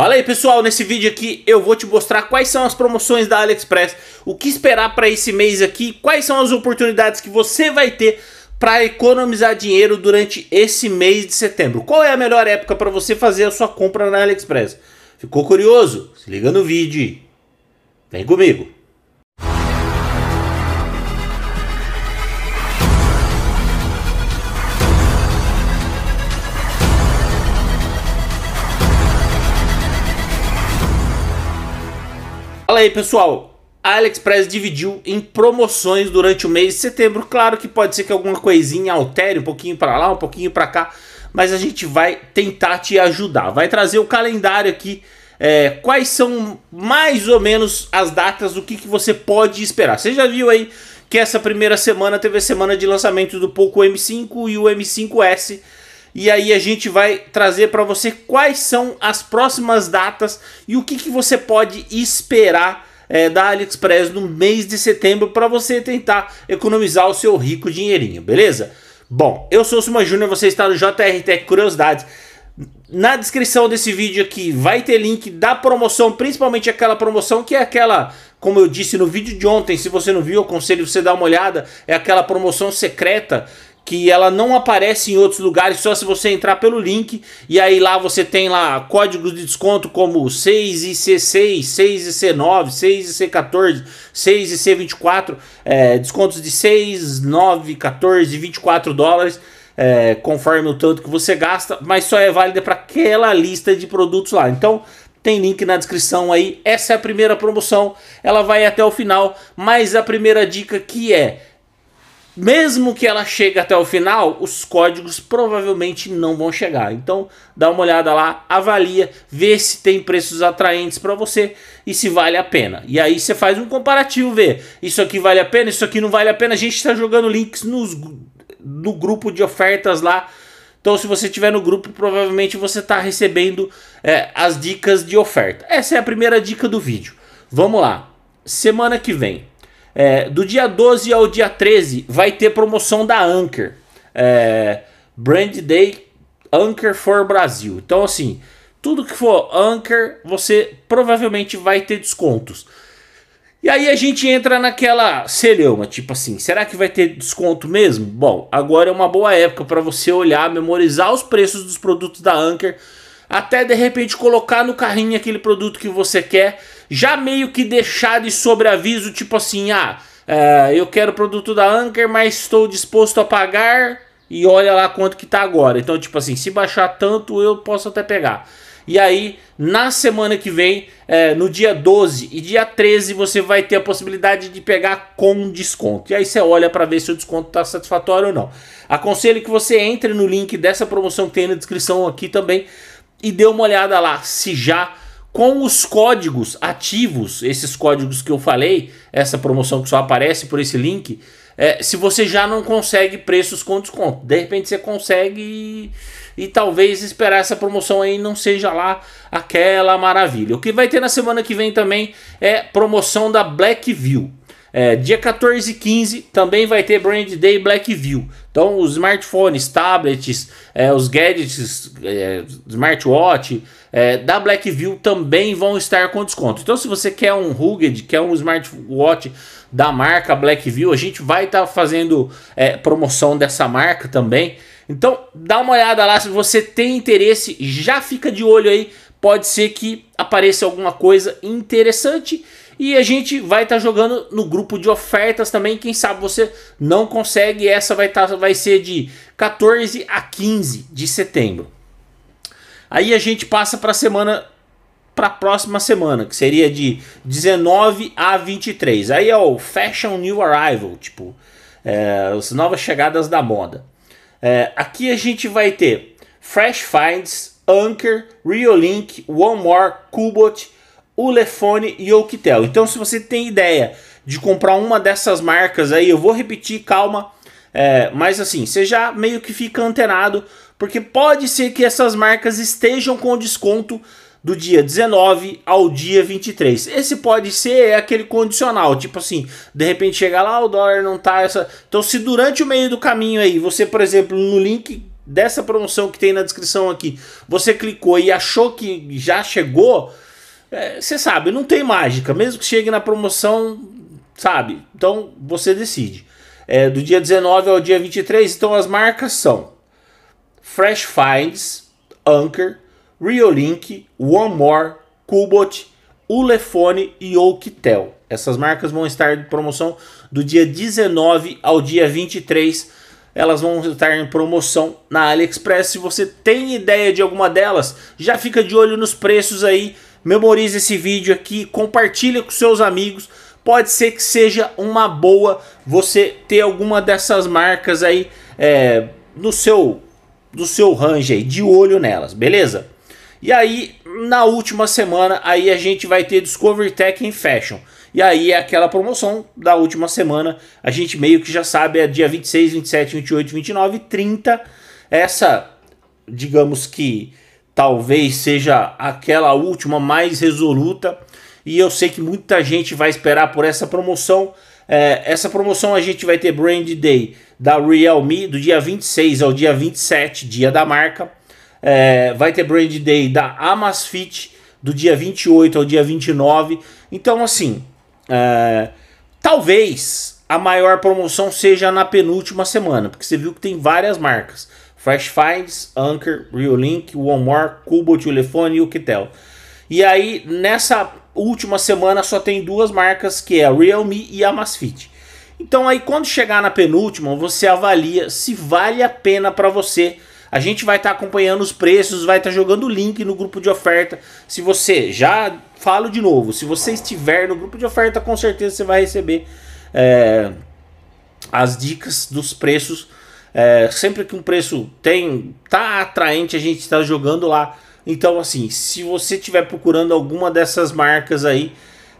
Fala aí pessoal, nesse vídeo aqui eu vou te mostrar quais são as promoções da AliExpress, o que esperar para esse mês aqui, quais são as oportunidades que você vai ter para economizar dinheiro durante esse mês de setembro. Qual é a melhor época para você fazer a sua compra na AliExpress? Ficou curioso? Se liga no vídeo. Vem comigo. Fala aí, pessoal. A AliExpress dividiu em promoções durante o mês de setembro. Claro que pode ser que alguma coisinha altere um pouquinho para lá, um pouquinho para cá, mas a gente vai tentar te ajudar. Vai trazer o calendário aqui. É, quais são mais ou menos as datas, o que, que você pode esperar. Você já viu aí que essa primeira semana teve a semana de lançamento do Poco M5 e o M5S e aí a gente vai trazer para você quais são as próximas datas e o que, que você pode esperar é, da AliExpress no mês de setembro para você tentar economizar o seu rico dinheirinho, beleza? Bom, eu sou o Suma Júnior, você está no JR Tech Curiosidades. Na descrição desse vídeo aqui vai ter link da promoção, principalmente aquela promoção que é aquela, como eu disse no vídeo de ontem, se você não viu, eu aconselho você dar uma olhada, é aquela promoção secreta que ela não aparece em outros lugares, só se você entrar pelo link. E aí lá você tem lá códigos de desconto como 6 e c 6 6 e c 9 6 e c 14 6 e c 24 é, descontos de 6, 9, 14, 24 dólares. É, conforme o tanto que você gasta, mas só é válida para aquela lista de produtos lá. Então, tem link na descrição aí. Essa é a primeira promoção, ela vai até o final, mas a primeira dica que é mesmo que ela chegue até o final, os códigos provavelmente não vão chegar. Então, dá uma olhada lá, avalia, vê se tem preços atraentes para você e se vale a pena. E aí você faz um comparativo, vê isso aqui vale a pena, isso aqui não vale a pena. A gente está jogando links nos, no grupo de ofertas lá. Então, se você estiver no grupo, provavelmente você está recebendo é, as dicas de oferta. Essa é a primeira dica do vídeo. Vamos lá. Semana que vem é, do dia 12 ao dia 13 vai ter promoção da Anker. É, Brand Day Anker for Brasil. Então, assim, tudo que for Anker, você provavelmente vai ter descontos. E aí a gente entra naquela celeuma, tipo assim, será que vai ter desconto mesmo? Bom, agora é uma boa época para você olhar, memorizar os preços dos produtos da Anker, até de repente colocar no carrinho aquele produto que você quer já meio que deixar de sobreaviso, tipo assim, ah, é, eu quero produto da Anker, mas estou disposto a pagar e olha lá quanto que tá agora. Então, tipo assim, se baixar tanto, eu posso até pegar. E aí, na semana que vem, é, no dia 12 e dia 13, você vai ter a possibilidade de pegar com desconto. E aí você olha para ver se o desconto está satisfatório ou não. Aconselho que você entre no link dessa promoção que tem na descrição aqui também e dê uma olhada lá se já com os códigos ativos, esses códigos que eu falei, essa promoção que só aparece por esse link, é, se você já não consegue preços com desconto. De repente você consegue e, e, talvez esperar essa promoção aí não seja lá aquela maravilha. O que vai ter na semana que vem também é promoção da Blackview. É, dia 14 e 15 também vai ter Brand Day Blackview. Então, os smartphones, tablets, é, os gadgets, é, smartwatch é, da Blackview também vão estar com desconto. Então, se você quer um Rugged, quer um smartwatch da marca Blackview, a gente vai estar tá fazendo é, promoção dessa marca também. Então, dá uma olhada lá se você tem interesse, já fica de olho aí. Pode ser que apareça alguma coisa interessante. E a gente vai estar tá jogando no grupo de ofertas também. Quem sabe você não consegue. Essa vai, tá, vai ser de 14 a 15 de setembro. Aí a gente passa para a semana para a próxima semana, que seria de 19 a 23. Aí é o Fashion New Arrival, tipo, é, as novas chegadas da moda. É, aqui a gente vai ter Fresh Finds, Anchor, Reolink, One More, Kubot, o Lefone e o Quitel. Então, se você tem ideia de comprar uma dessas marcas aí, eu vou repetir, calma. É, mas assim, você já meio que fica antenado, porque pode ser que essas marcas estejam com desconto do dia 19 ao dia 23. Esse pode ser é aquele condicional, tipo assim, de repente chega lá, ah, o dólar não tá essa. Então, se durante o meio do caminho aí, você, por exemplo, no link dessa promoção que tem na descrição aqui, você clicou e achou que já chegou, é, você é, sabe, não tem mágica. Mesmo que chegue na promoção, sabe? Então você decide. É, do dia 19 ao dia 23, então as marcas são Fresh Finds, Anchor, Riolink, One More, cubot Ulefone e Okitel. Essas marcas vão estar em promoção do dia 19 ao dia 23. Elas vão estar em promoção na AliExpress. Se você tem ideia de alguma delas, já fica de olho nos preços aí memorize esse vídeo aqui, compartilha com seus amigos. Pode ser que seja uma boa você ter alguma dessas marcas aí é, no seu do seu range aí, de olho nelas, beleza? E aí, na última semana, aí a gente vai ter Discovery Tech em Fashion. E aí é aquela promoção da última semana, a gente meio que já sabe, é dia 26, 27, 28, 29 e 30. Essa, digamos que talvez seja aquela última mais resoluta. E eu sei que muita gente vai esperar por essa promoção. É, essa promoção a gente vai ter Brand Day da Realme do dia 26 ao dia 27, dia da marca. É, vai ter Brand Day da Amazfit do dia 28 ao dia 29. Então, assim, é, talvez a maior promoção seja na penúltima semana, porque você viu que tem várias marcas. Fresh Files, Anchor, One More, Cubo, Telefone e o Kitel. E aí, nessa última semana, só tem duas marcas, que é a Realme e a Masfit. Então aí, quando chegar na penúltima, você avalia se vale a pena para você. A gente vai estar tá acompanhando os preços, vai estar tá jogando o link no grupo de oferta. Se você, já falo de novo, se você estiver no grupo de oferta, com certeza você vai receber é, as dicas dos preços é, sempre que um preço tem tá atraente, a gente está jogando lá. Então, assim, se você estiver procurando alguma dessas marcas aí,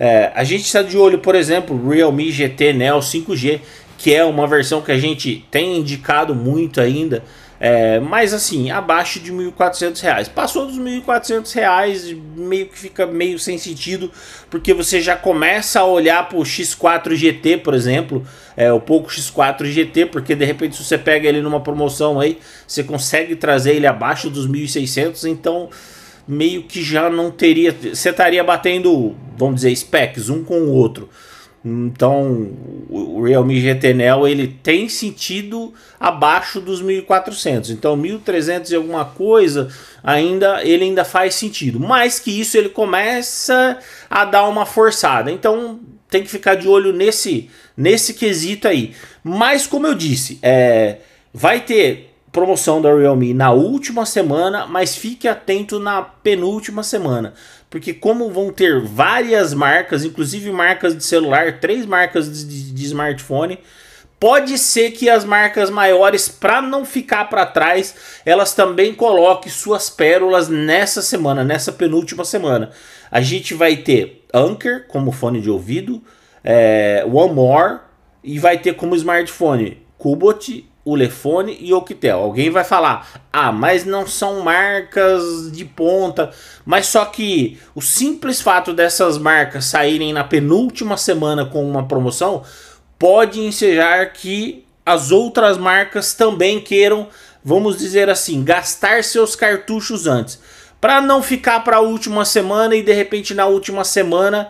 é, a gente está de olho, por exemplo, Realme GT Neo 5G, que é uma versão que a gente tem indicado muito ainda. É, mas assim, abaixo de R$ 1.400. Passou dos R$ 1.400, meio que fica meio sem sentido, porque você já começa a olhar para o X4 GT, por exemplo, é, o pouco X4 GT, porque de repente se você pega ele numa promoção aí, você consegue trazer ele abaixo dos 1.600, então meio que já não teria, você estaria batendo, vamos dizer, specs um com o outro. Então, o Realme GT Neo ele tem sentido abaixo dos 1400. Então, 1300 e alguma coisa, ainda ele ainda faz sentido. Mais que isso, ele começa a dar uma forçada. Então, tem que ficar de olho nesse nesse quesito aí. Mas como eu disse, é vai ter promoção da Realme na última semana, mas fique atento na penúltima semana, porque como vão ter várias marcas, inclusive marcas de celular, três marcas de, de smartphone, Pode ser que as marcas maiores, para não ficar para trás, elas também coloquem suas pérolas nessa semana, nessa penúltima semana. A gente vai ter Anker como fone de ouvido, é, One More e vai ter como smartphone Cubot o Lefone e o Quitel. Alguém vai falar, ah, mas não são marcas de ponta. Mas só que o simples fato dessas marcas saírem na penúltima semana com uma promoção pode ensejar que as outras marcas também queiram, vamos dizer assim, gastar seus cartuchos antes. Para não ficar para a última semana e de repente na última semana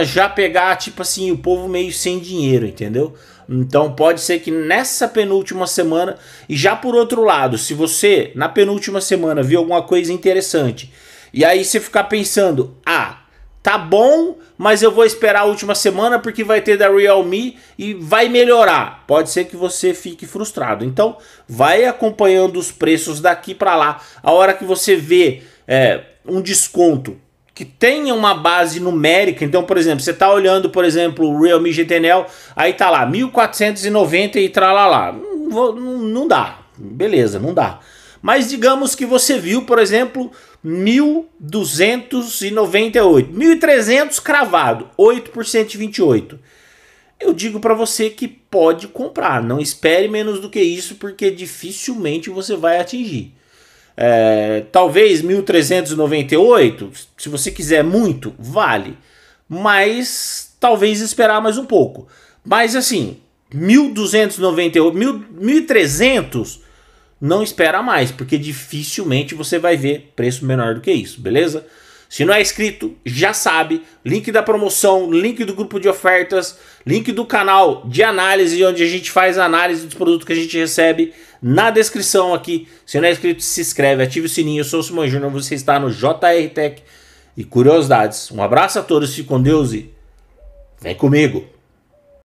uh, já pegar, tipo assim, o povo meio sem dinheiro, entendeu? Então pode ser que nessa penúltima semana, e já por outro lado, se você na penúltima semana viu alguma coisa interessante, e aí você ficar pensando, ah, tá bom, mas eu vou esperar a última semana porque vai ter da Realme e vai melhorar. Pode ser que você fique frustrado. Então, vai acompanhando os preços daqui para lá. A hora que você vê é, um desconto que tenha uma base numérica. Então, por exemplo, você está olhando, por exemplo, o Realme GTNL, aí está lá 1490 e tralalá. Não, vou, não, não dá. Beleza, não dá. Mas digamos que você viu, por exemplo, 1298, 1300 cravado, 8% de 28. Eu digo para você que pode comprar, não espere menos do que isso porque dificilmente você vai atingir. É, talvez 1398, se você quiser muito, vale. Mas talvez esperar mais um pouco. Mas assim, 1298, 1300, não espera mais, porque dificilmente você vai ver preço menor do que isso, beleza? Se não é inscrito, já sabe. Link da promoção, link do grupo de ofertas, link do canal de análise, onde a gente faz a análise dos produtos que a gente recebe na descrição aqui. Se não é inscrito, se inscreve, ative o sininho. Eu sou o Simão Júnior, você está no JR Tech e Curiosidades. Um abraço a todos, fique com Deus e vem comigo.